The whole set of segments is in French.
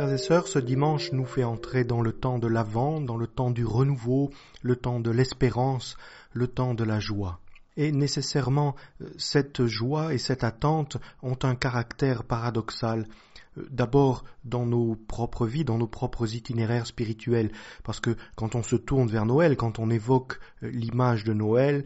Frères et sœurs, ce dimanche nous fait entrer dans le temps de l'avant, dans le temps du renouveau, le temps de l'espérance, le temps de la joie. Et nécessairement, euh, cette joie et cette attente ont un caractère paradoxal euh, d'abord dans nos propres vies, dans nos propres itinéraires spirituels, parce que quand on se tourne vers Noël, quand on évoque euh, l'image de Noël,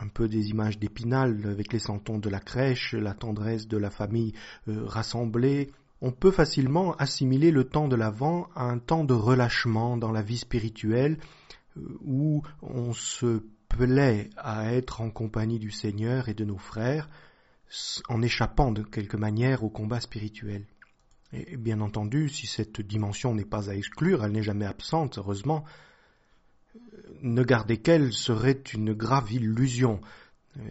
un peu des images d'épinal avec les santons de la crèche, la tendresse de la famille rassemblée, on peut facilement assimiler le temps de l'Avent à un temps de relâchement dans la vie spirituelle euh, où on se plaît à être en compagnie du Seigneur et de nos frères en échappant de quelque manière au combat spirituel. Et bien entendu, si cette dimension n'est pas à exclure, elle n'est jamais absente, heureusement, euh, ne garder qu'elle serait une grave illusion.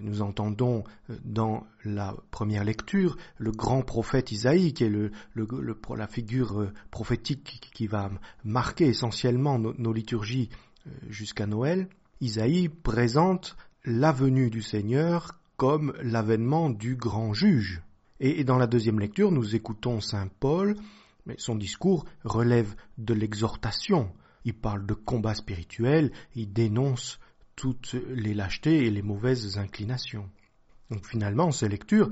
Nous entendons euh, dans la première lecture le grand prophète Isaïe, qui est la figure euh, prophétique qui va marquer essentiellement nos, liturgies euh, jusqu'à Noël. Isaïe présente la venue du Seigneur comme l'avènement du grand juge. et dans la deuxième lecture, nous écoutons Saint Paul, mais son discours relève de l'exhortation. Il parle de combat spirituel, il dénonce toutes les lâchetés et les mauvaises inclinations. Donc finalement, ces lectures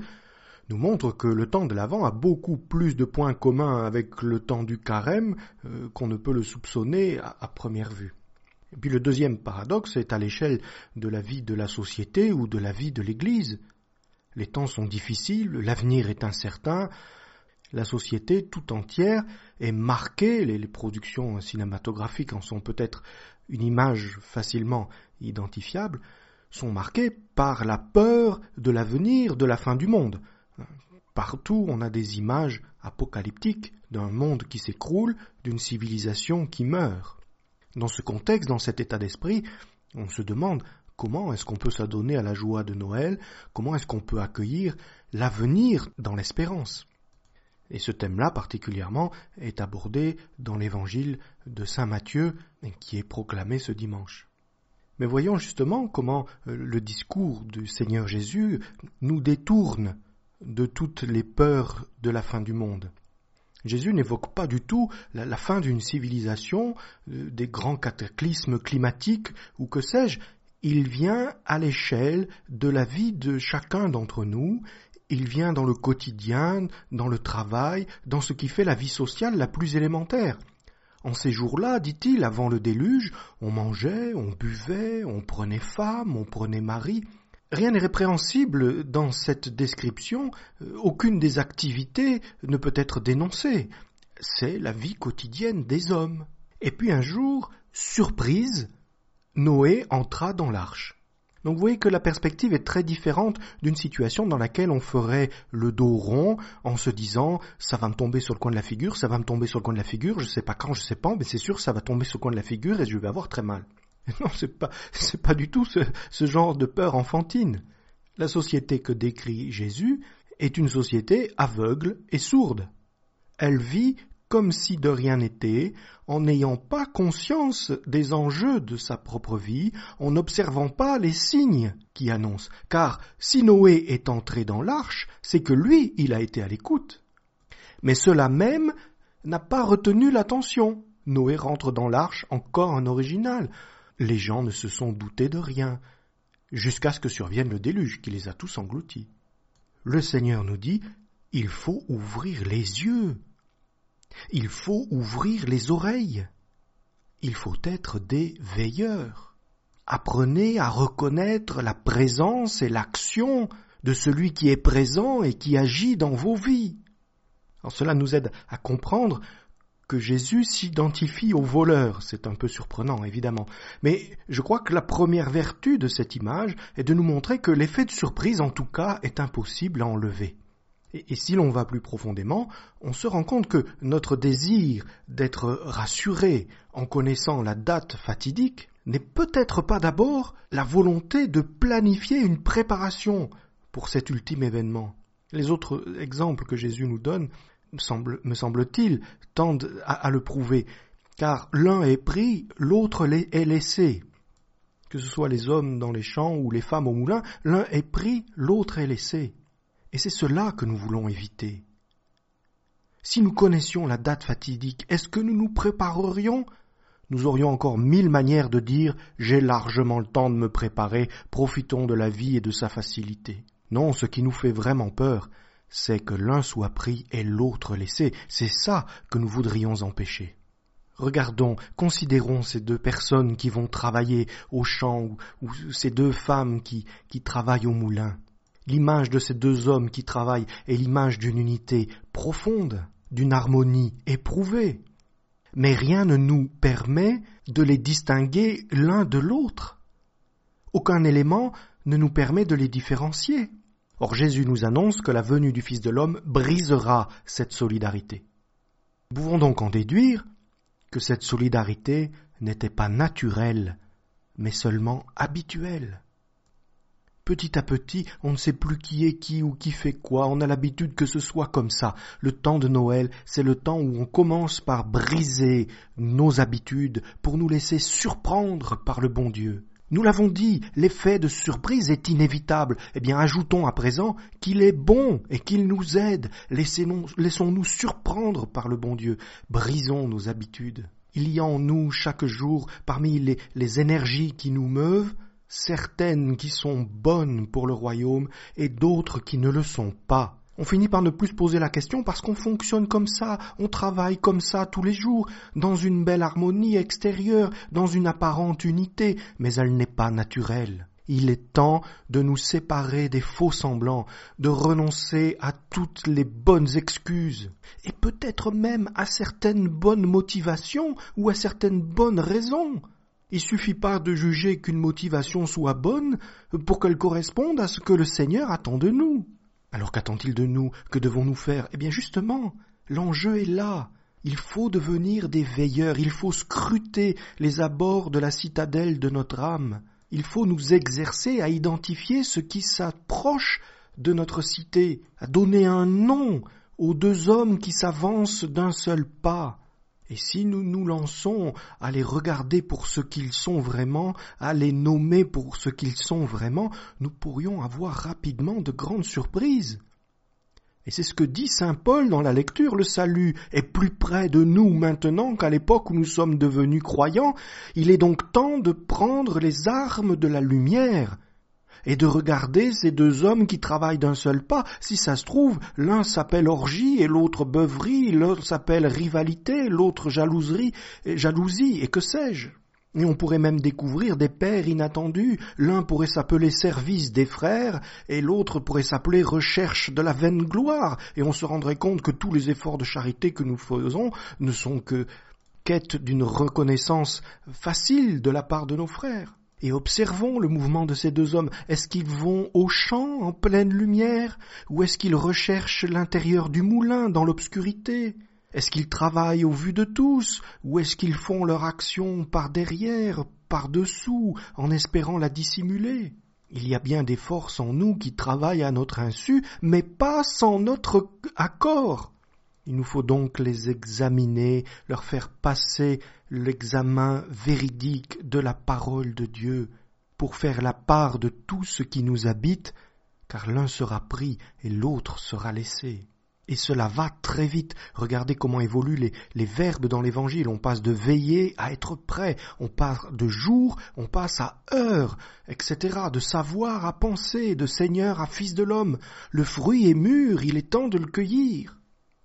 nous montrent que le temps de l'Avent a beaucoup plus de points communs avec le temps du carême euh, qu'on ne peut le soupçonner à, à première vue. Et puis le deuxième paradoxe est à l'échelle de la vie de la société ou de la vie de l'Église. Les temps sont difficiles, l'avenir est incertain, la société tout entière est marquée, les, productions cinématographiques en sont peut-être une image facilement identifiable, sont marquées par la peur de l'avenir, de la fin du monde. Partout, on a des images apocalyptiques d'un monde qui s'écroule, d'une civilisation qui meurt. Dans ce contexte, dans cet état d'esprit, on se demande comment est-ce qu'on peut s'adonner à la joie de Noël, comment est-ce qu'on peut accueillir l'avenir dans l'espérance. Et ce thème-là particulièrement est abordé dans l'évangile de Saint Matthieu qui est proclamé ce dimanche. Mais voyons justement comment euh, le discours du Seigneur Jésus nous détourne de toutes les peurs de la fin du monde. Jésus n'évoque pas du tout la, fin d'une civilisation, euh, des grands cataclysmes climatiques ou que sais-je. Il vient à l'échelle de la vie de chacun d'entre nous, il vient dans le quotidien, dans le travail, dans ce qui fait la vie sociale la plus élémentaire. En ces jours-là, dit-il, avant le déluge, on mangeait, on buvait, on prenait femme, on prenait mari. Rien n'est répréhensible dans cette description, euh, aucune des activités ne peut être dénoncée. C'est la vie quotidienne des hommes. Et puis un jour, surprise, Noé entra dans l'arche. Donc vous voyez que la perspective est très différente d'une situation dans laquelle on ferait le dos rond en se disant ça va me tomber sur le coin de la figure, ça va me tomber sur le coin de la figure, je sais pas quand, je sais pas, mais c'est sûr ça va tomber sur le coin de la figure et je vais avoir très mal. non, c'est pas c'est pas du tout ce genre de peur enfantine. La société que décrit Jésus est une société aveugle et sourde. Elle vit comme si de rien n'était, en n'ayant pas conscience des enjeux de sa propre vie, en n'observant pas les signes qui annoncent. Car si Noé est entré dans l'arche, c'est que lui, il a été à l'écoute. Mais cela même n'a pas retenu l'attention. Noé rentre dans l'arche encore un original. Les gens ne se sont doutés de rien, jusqu'à ce que survienne le déluge qui les a tous engloutis. Le Seigneur nous dit, il faut ouvrir les yeux il faut ouvrir les oreilles. Il faut être des veilleurs. Apprenez à reconnaître la présence et l'action de celui qui est présent et qui agit dans vos vies. cela nous aide à comprendre que Jésus s'identifie au voleur. C'est un peu surprenant, évidemment. Mais je crois que la première vertu de cette image est de nous montrer que l'effet de surprise, en tout cas, est impossible à enlever. Et, si l'on va plus profondément, on se rend compte que notre désir d'être rassuré en connaissant la date fatidique n'est peut-être pas d'abord la volonté de planifier une préparation pour cet ultime événement. Les autres exemples que Jésus nous donne, me semble-t-il, tendent à, à le prouver, car l'un est pris, l'autre est laissé. Que ce soit les hommes dans les champs ou les femmes au moulin, l'un est pris, l'autre est laissé. Et c'est cela que nous voulons éviter. Si nous connaissions la date fatidique, est-ce que nous nous préparerions Nous aurions encore mille manières de dire j'ai largement le temps de me préparer, profitons de la vie et de sa facilité. Non, ce qui nous fait vraiment peur, c'est que l'un soit pris et l'autre laissé. C'est ça que nous voudrions empêcher. Regardons, considérons ces deux personnes qui vont travailler au champ ou, ces deux femmes qui travaillent au moulin l'image de ces deux hommes qui travaillent est l'image d'une unité profonde, d'une harmonie éprouvée. Mais rien ne nous permet de les distinguer l'un de l'autre. Aucun élément ne nous permet de les différencier. Or Jésus nous annonce que la venue du Fils de l'homme brisera cette solidarité. Nous pouvons donc en déduire que cette solidarité n'était pas naturelle, mais seulement habituelle. Petit à petit, on ne sait plus qui est qui ou qui fait quoi, on a l'habitude que ce soit comme ça. Le temps de Noël, c'est le temps où on commence par briser nos habitudes pour nous laisser surprendre par le bon Dieu. Nous l'avons dit, l'effet de surprise est inévitable. Eh bien, ajoutons à présent qu'il est bon et qu'il nous aide. Laissons-nous surprendre par le bon Dieu. Brisons nos habitudes. Il y a en nous chaque jour, parmi les, énergies qui nous meuvent, certaines qui sont bonnes pour le royaume et d'autres qui ne le sont pas. On finit par ne plus se poser la question parce qu'on fonctionne comme ça, on travaille comme ça tous les jours, dans une belle harmonie extérieure, dans une apparente unité, mais elle n'est pas naturelle. Il est temps de nous séparer des faux semblants, de renoncer à toutes les bonnes excuses, et peut-être même à certaines bonnes motivations ou à certaines bonnes raisons. Il suffit pas de juger qu'une motivation soit bonne pour qu'elle corresponde à ce que le Seigneur attend de nous. Alors qu'attend-il de nous Que devons-nous faire Eh bien justement, l'enjeu est là. Il faut devenir des veilleurs, il faut scruter les abords de la citadelle de notre âme, il faut nous exercer à identifier ce qui s'approche de notre cité, à donner un nom aux deux hommes qui s'avancent d'un seul pas. Et si nous nous lançons à les regarder pour ce qu'ils sont vraiment, à les nommer pour ce qu'ils sont vraiment, nous pourrions avoir rapidement de grandes surprises. Et c'est ce que dit Saint Paul dans la lecture, le salut est plus près de nous maintenant qu'à l'époque où nous sommes devenus croyants, il est donc temps de prendre les armes de la lumière, et de regarder ces deux hommes qui travaillent d'un seul pas. Si ça se trouve, l'un s'appelle orgie et l'autre beuverie, l'autre s'appelle rivalité, l'autre jalousie, et que sais-je. Et on pourrait même découvrir des pères inattendus. L'un pourrait s'appeler service des frères et l'autre pourrait s'appeler recherche de la vaine gloire. Et on se rendrait compte que tous les efforts de charité que nous faisons ne sont que quête d'une reconnaissance facile de la part de nos frères et observons le mouvement de ces deux hommes. Est-ce qu'ils vont au champ en pleine lumière ou est-ce qu'ils recherchent l'intérieur du moulin dans l'obscurité Est-ce qu'ils travaillent au vu de tous ou est-ce qu'ils font leur action par derrière, par dessous, en espérant la dissimuler il y a bien des forces en nous qui travaillent à notre insu, mais pas sans notre accord. Il nous faut donc les examiner, leur faire passer l'examen véridique de la parole de Dieu pour faire la part de tout ce qui nous habite, car l'un sera pris et l'autre sera laissé. Et cela va très vite. Regardez comment évoluent les, verbes dans l'Évangile. On passe de veiller à être prêt, on passe de jour, on passe à heure, etc. De savoir à penser, de Seigneur à Fils de l'homme. Le fruit est mûr, il est temps de le cueillir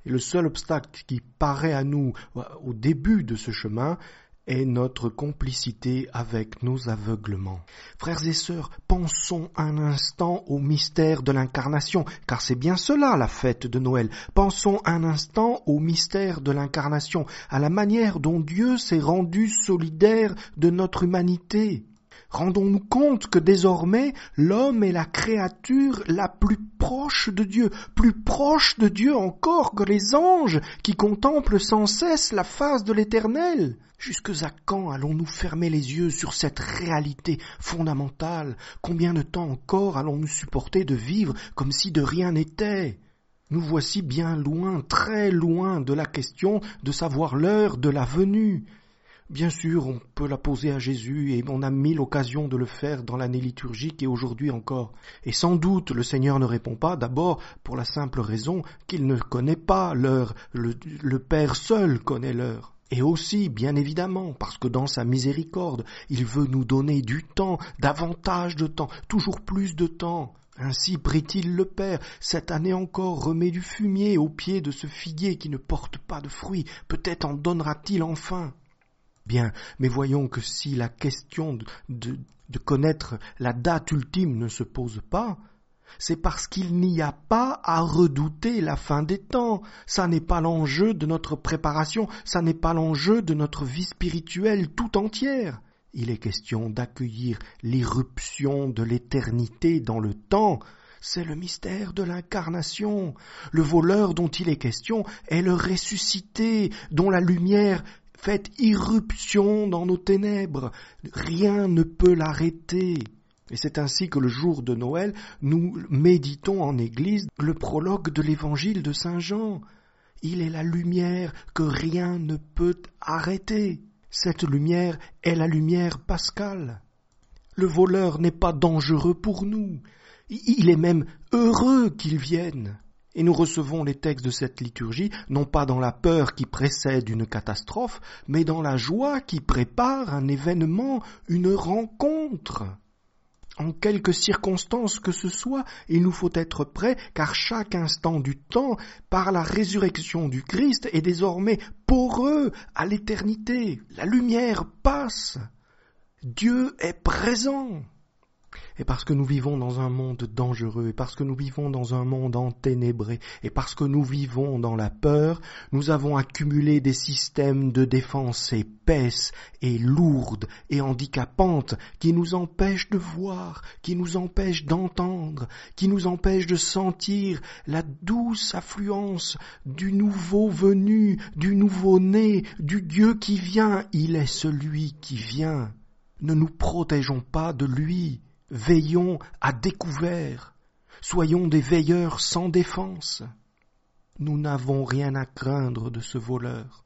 le seul obstacle qui paraît à nous euh, au début de ce chemin est notre complicité avec nos aveuglements. Frères et sœurs, pensons un instant au mystère de l'incarnation, car c'est bien cela la fête de Noël. Pensons un instant au mystère de l'incarnation, à la manière dont Dieu s'est rendu solidaire de notre humanité. Rendons-nous compte que désormais l'homme est la créature la plus proche de Dieu, plus proche de Dieu encore que les anges qui contemplent sans cesse la face de l'Éternel. Jusque à quand allons-nous fermer les yeux sur cette réalité fondamentale Combien de temps encore allons-nous supporter de vivre comme si de rien n'était nous voici bien loin, très loin de la question de savoir l'heure de la venue. Bien sûr, on peut la poser à Jésus et on a mille occasions de le faire dans l'année liturgique et aujourd'hui encore. Et sans doute le Seigneur ne répond pas d'abord pour la simple raison qu'il ne connaît pas l'heure, le, Père seul connaît l'heure. Et aussi, bien évidemment, parce que dans sa miséricorde, il veut nous donner du temps, davantage de temps, toujours plus de temps. Ainsi prit il le Père, cette année encore remet du fumier au pied de ce figuier qui ne porte pas de fruits, peut-être en donnera-t-il enfin. Bien, mais voyons que si la question de, de connaître la date ultime ne se pose pas, c'est parce qu'il n'y a pas à redouter la fin des temps. Ça n'est pas l'enjeu de notre préparation, ça n'est pas l'enjeu de notre vie spirituelle tout entière. Il est question d'accueillir l'irruption de l'éternité dans le temps. C'est le mystère de l'incarnation. Le voleur dont il est question est le ressuscité, dont la lumière Faites irruption dans nos ténèbres. Rien ne peut l'arrêter. Et c'est ainsi que le jour de Noël, nous méditons en Église le prologue de l'Évangile de Saint Jean. Il est la lumière que rien ne peut arrêter. Cette lumière est la lumière pascale. Le voleur n'est pas dangereux pour nous. Il est même heureux qu'il vienne. Et nous recevons les textes de cette liturgie, non pas dans la peur qui précède une catastrophe, mais dans la joie qui prépare un événement, une rencontre. En quelque circonstance que ce soit, il nous faut être prêts, car chaque instant du temps, par la résurrection du Christ, est désormais poreux à l'éternité. La lumière passe. Dieu est présent. Et parce que nous vivons dans un monde dangereux, et parce que nous vivons dans un monde enténébré, et parce que nous vivons dans la peur, nous avons accumulé des systèmes de défense épaisses et lourdes et handicapantes qui nous empêchent de voir, qui nous empêchent d'entendre, qui nous empêchent de sentir la douce affluence du nouveau venu, du nouveau né, du Dieu qui vient. Il est celui qui vient. Ne nous protégeons pas de lui. Veillons à découvert. Soyons des veilleurs sans défense. Nous n'avons rien à craindre de ce voleur.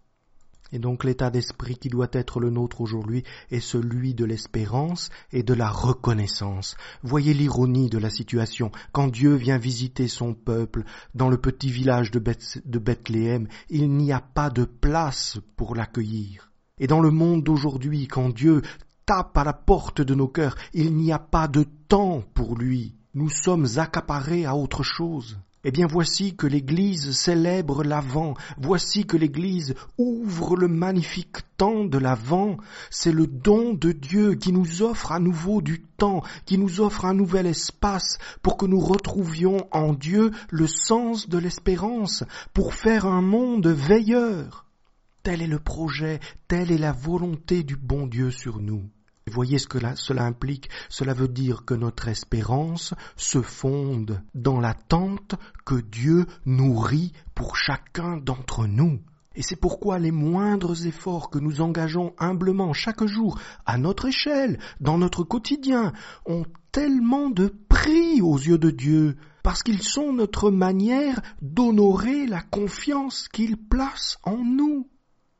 Et donc l'état d'esprit qui doit être le nôtre aujourd'hui est celui de l'espérance et de la reconnaissance. Voyez l'ironie de la situation. Quand Dieu vient visiter son peuple dans le petit village de, Bethléem, il n'y a pas de place pour l'accueillir. Et dans le monde d'aujourd'hui, quand Dieu tape à la porte de nos cœurs. Il n'y a pas de temps pour lui. Nous sommes accaparés à autre chose. Eh bien voici que l'Église célèbre l'Avent, voici que l'Église ouvre le magnifique temps de l'Avent, c'est le don de Dieu qui nous offre à nouveau du temps, qui nous offre un nouvel espace pour que nous retrouvions en Dieu le sens de l'espérance, pour faire un monde veilleur. Tel est le projet, telle est la volonté du bon Dieu sur nous. Voyez ce que cela implique. Cela veut dire que notre espérance se fonde dans l'attente que Dieu nourrit pour chacun d'entre nous. Et c'est pourquoi les moindres efforts que nous engageons humblement chaque jour, à notre échelle, dans notre quotidien, ont tellement de prix aux yeux de Dieu, parce qu'ils sont notre manière d'honorer la confiance qu'il place en nous.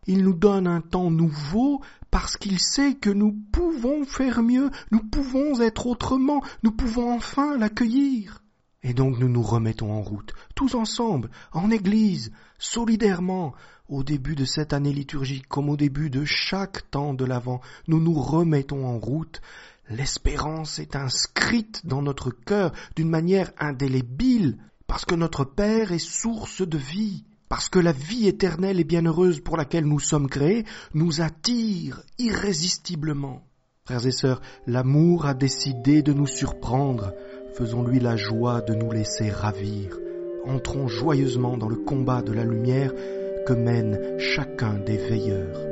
Il nous donne un temps nouveau parce qu'il sait que nous pouvons faire mieux, nous pouvons être autrement, nous pouvons enfin l'accueillir. Et donc nous nous remettons en route, tous ensemble, en Église, solidairement, au début de cette année liturgique comme au début de chaque temps de l'Avent, nous nous remettons en route. L'espérance est inscrite dans notre cœur d'une manière indélébile, parce que notre Père est source de vie parce que la vie éternelle et bienheureuse pour laquelle nous sommes créés nous attire irrésistiblement. Frères et sœurs, l'amour a décidé de nous surprendre. Faisons-lui la joie de nous laisser ravir. Entrons joyeusement dans le combat de la lumière que mène chacun des veilleurs.